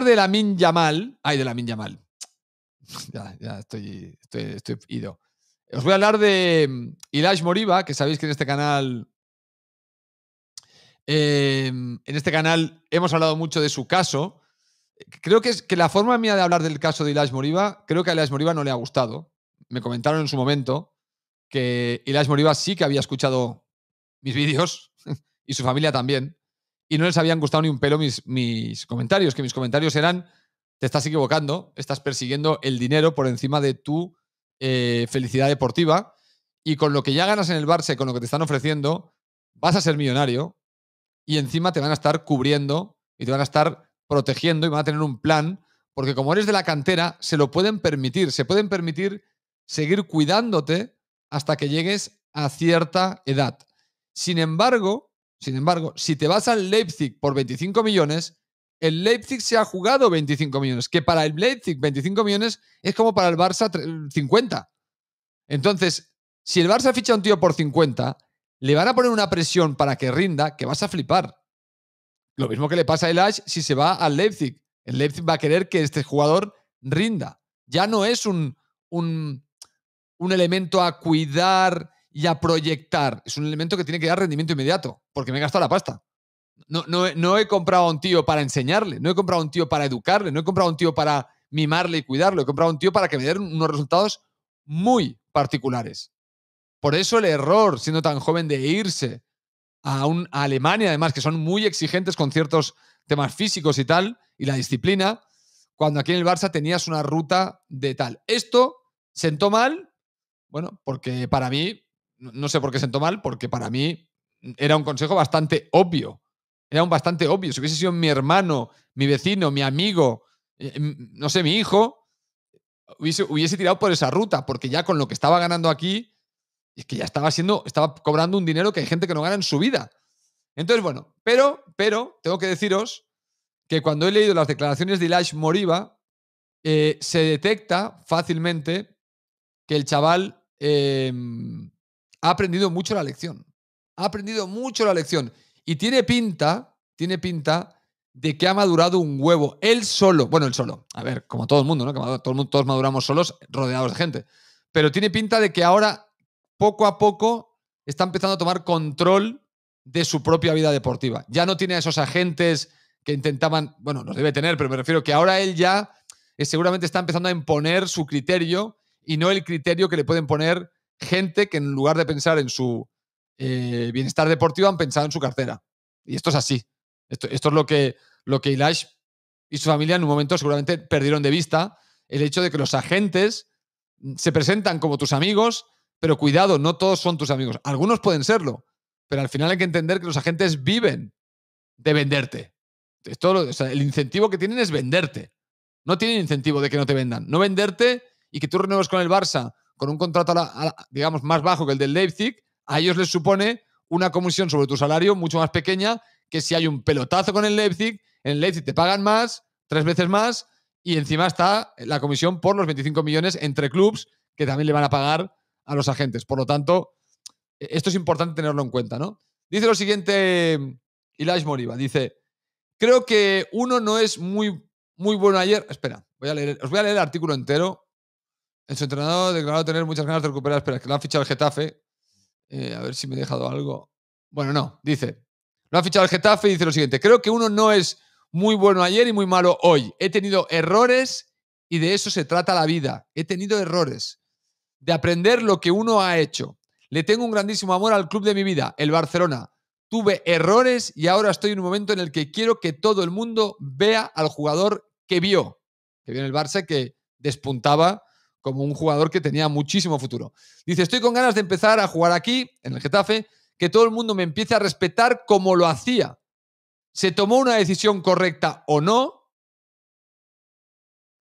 de la Min Yamal. Ay, de la Min Yamal. ya, ya estoy, estoy, ido. Os voy a hablar de mm, Ilash Moriba, que sabéis que en este canal. Em, en este canal hemos hablado mucho de su caso. Creo que, es, que la forma mía de hablar del caso de Ilash Moriba, creo que a Ilash Moriba no le ha gustado. Me comentaron en su momento que Ilash Moriba sí que había escuchado mis vídeos y su familia también y no les habían gustado ni un pelo mis, mis comentarios, que mis comentarios eran, te estás equivocando, estás persiguiendo el dinero por encima de tu eh, felicidad deportiva y con lo que ya ganas en el Barça, con lo que te están ofreciendo, vas a ser millonario y encima te van a estar cubriendo y te van a estar protegiendo y van a tener un plan, porque como eres de la cantera, se lo pueden permitir, se pueden permitir seguir cuidándote hasta que llegues a cierta edad. Sin embargo, sin embargo, si te vas al Leipzig por 25 millones, el Leipzig se ha jugado 25 millones, que para el Leipzig 25 millones es como para el Barça 50. Entonces, si el Barça ficha a un tío por 50, le van a poner una presión para que rinda que vas a flipar. Lo mismo que le pasa a El si se va al Leipzig. El Leipzig va a querer que este jugador rinda. Ya no es un, un, un elemento a cuidar y a proyectar. Es un elemento que tiene que dar rendimiento inmediato, porque me he gastado la pasta. No, no, he comprado a un tío para enseñarle, no he comprado a un tío para educarle, no he comprado a un tío para mimarle y cuidarlo, he comprado a un tío para que me den unos resultados muy particulares. Por eso el error, siendo tan joven, de irse a, un, a Alemania, además, que son muy exigentes con ciertos temas físicos y tal, y la disciplina, cuando aquí en el Barça tenías una ruta de tal. Esto sentó mal, bueno, porque para mí no sé por qué sentó mal, porque para mí era un consejo bastante obvio. Era un bastante obvio. Si hubiese sido mi hermano, mi vecino, mi amigo, eh, no sé, mi hijo, hubiese, tirado por esa ruta, porque ya con lo que estaba ganando aquí, es que ya estaba siendo, estaba cobrando un dinero que hay gente que no gana en su vida. Entonces, bueno, pero, pero, tengo que deciros que cuando he leído las declaraciones de Ilash Moriba, eh, se detecta fácilmente que el chaval eh, ha aprendido mucho la lección. Ha aprendido mucho la lección. Y tiene pinta, tiene pinta de que ha madurado un huevo, él solo. Bueno, él solo. A ver, como todo el mundo, ¿no? Que todo, todos maduramos solos, rodeados de gente. Pero tiene pinta de que ahora, poco a poco, está empezando a tomar control de su propia vida deportiva. Ya no tiene a esos agentes que intentaban, bueno, los debe tener, pero me refiero que ahora él ya eh, seguramente está empezando a imponer su criterio y no el criterio que le pueden poner gente que en lugar de pensar en su eh, bienestar deportivo han pensado en su cartera. Y esto es así. Esto, es lo que, lo que y su familia en un momento seguramente perdieron de vista el hecho de que los agentes mm, se presentan como tus amigos, pero cuidado, no todos son tus amigos. Algunos pueden serlo, pero al final hay que entender que los agentes viven de venderte. Esto, el incentivo que tienen es venderte. No tienen incentivo de que no te vendan. No venderte y que tú renueves con el Barça con un contrato, digamos, más bajo que el del Leipzig, a ellos les supone una comisión sobre tu salario mucho más pequeña que si hay un pelotazo con el Leipzig, en el Leipzig te pagan más, tres veces más, y encima está la comisión por los 25 millones entre clubs que también le van a pagar a los agentes. Por lo tanto, e, esto es importante tenerlo en cuenta, ¿no? Dice lo siguiente mm, Ilash Moriba, dice, creo que uno no es muy, muy bueno ayer. Espera, voy a leer, os voy a leer el artículo entero en su entrenador declaró tener muchas ganas de recuperar. Espera, que lo ha fichado el Getafe. Eh, a ver si me he dejado algo. Bueno, no, dice. Lo ha fichado el Getafe y dice lo siguiente. Creo que uno no es muy bueno ayer y muy malo hoy. He tenido errores y de eso se trata la vida. He tenido errores. De aprender lo que uno ha hecho. Le tengo un grandísimo amor al club de mi vida, el Barcelona. Tuve errores y ahora estoy en un momento en el que quiero que todo el mundo vea al jugador que vio. Que vio en el Barça que despuntaba como un jugador que tenía muchísimo futuro. Dice, estoy con ganas de empezar a jugar aquí, en el Getafe, que todo el mundo me empiece a respetar como lo hacía. ¿Se tomó una decisión correcta o no? O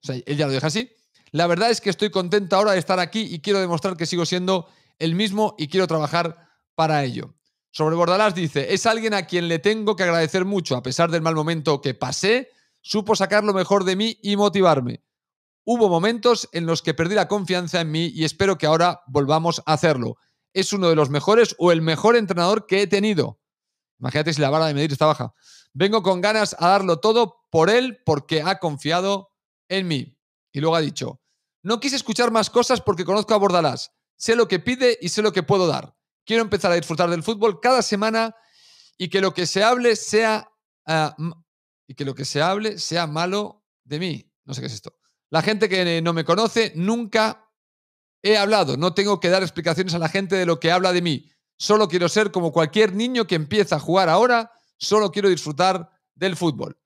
sea, él ya lo deja así. La verdad es que estoy contenta ahora de estar aquí y quiero demostrar que sigo siendo el mismo y quiero trabajar para ello. Sobre Bordalás dice, es alguien a quien le tengo que agradecer mucho, a pesar del mal momento que pasé, supo sacar lo mejor de mí y motivarme. Hubo momentos en los que perdí la confianza en mí y espero que ahora volvamos a hacerlo. Es uno de los mejores o el mejor entrenador que he tenido. Imagínate si la vara de medir está baja. Vengo con ganas a darlo todo por él porque ha confiado en mí. Y luego ha dicho, no quise escuchar más cosas porque conozco a Bordalás. Sé lo que pide y sé lo que puedo dar. Quiero empezar a disfrutar del fútbol cada semana y que lo que se hable sea ah, y que lo que se hable sea malo de mí. No sé qué es esto. La gente que no me conoce, nunca he hablado, no tengo que dar explicaciones a la gente de lo que habla de mí. Solo quiero ser como cualquier niño que empieza a jugar ahora, solo quiero disfrutar del fútbol.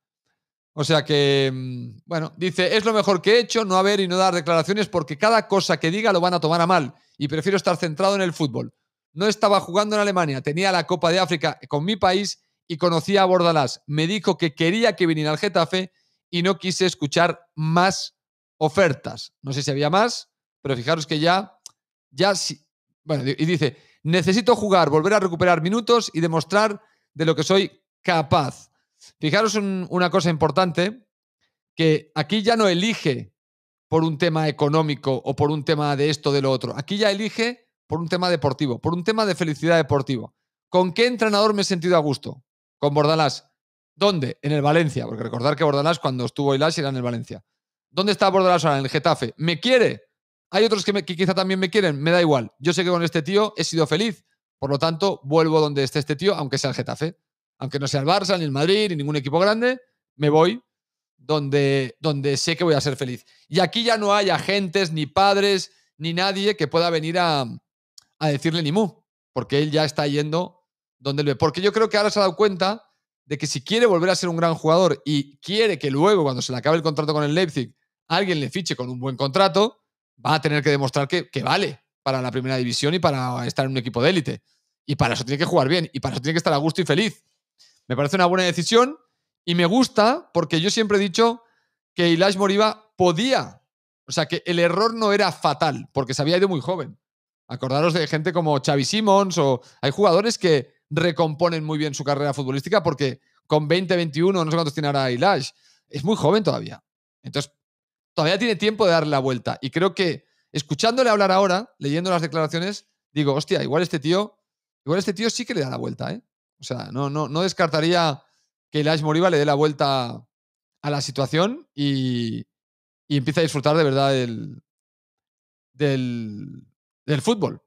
O sea que, mm, bueno, dice, es lo mejor que he hecho, no haber y no dar declaraciones porque cada cosa que diga lo van a tomar a mal y prefiero estar centrado en el fútbol. No estaba jugando en Alemania, tenía la Copa de África con mi país y conocía a Bordalás. Me dijo que quería que viniera al Getafe y no quise escuchar más ofertas. No sé si había más, pero fijaros que ya, ya sí. Bueno, y dice, necesito jugar, volver a recuperar minutos y demostrar de lo que soy capaz. Fijaros una cosa importante, que aquí ya no elige por un tema económico o por un tema de esto, o de lo otro. Aquí ya elige por un tema deportivo, por un tema de felicidad deportiva. ¿Con qué entrenador me he sentido a gusto? Con Bordalás. ¿Dónde? En el Valencia, porque recordar que Bordalás cuando estuvo Ilash era en el Valencia. ¿Dónde está Bordalas En el Getafe. ¿Me quiere? Hay otros que, quizá también me quieren, me da igual. Yo sé que con este tío he sido feliz. Por lo tanto, vuelvo donde esté este tío, aunque sea el Getafe. Aunque no sea el Barça, ni el Madrid, ni ningún equipo grande, me voy donde, donde sé que voy a ser feliz. Y aquí ya no hay agentes, ni padres, ni nadie que pueda venir a, a decirle ni mu, porque él ya está yendo donde él ve. Porque yo creo que ahora se ha dado cuenta de que si quiere volver a ser un gran jugador y quiere que luego, cuando se le acabe el contrato con el Leipzig, alguien le fiche con un buen contrato, va a tener que demostrar que, vale para la primera división y para estar en un equipo de élite. Y para eso tiene que jugar bien, y para eso tiene que estar a gusto y feliz. Me parece una buena decisión y me gusta porque yo siempre he dicho que Ilash Moriba podía, o sea, que el error no era fatal, porque se había ido muy joven. Acordaros de gente como Xavi Simons o hay jugadores que recomponen muy bien su carrera futbolística porque con 20, 21, no sé cuántos tiene ahora Ilash, es muy joven todavía. Entonces, todavía tiene tiempo de darle la vuelta. Y creo que escuchándole hablar ahora, leyendo las declaraciones, digo, hostia, igual este tío, igual este tío sí que le da la vuelta, ¿eh? O sea, no, no, no descartaría que Ash Moriba le dé la vuelta a la situación y, empiece a disfrutar de verdad del, del fútbol.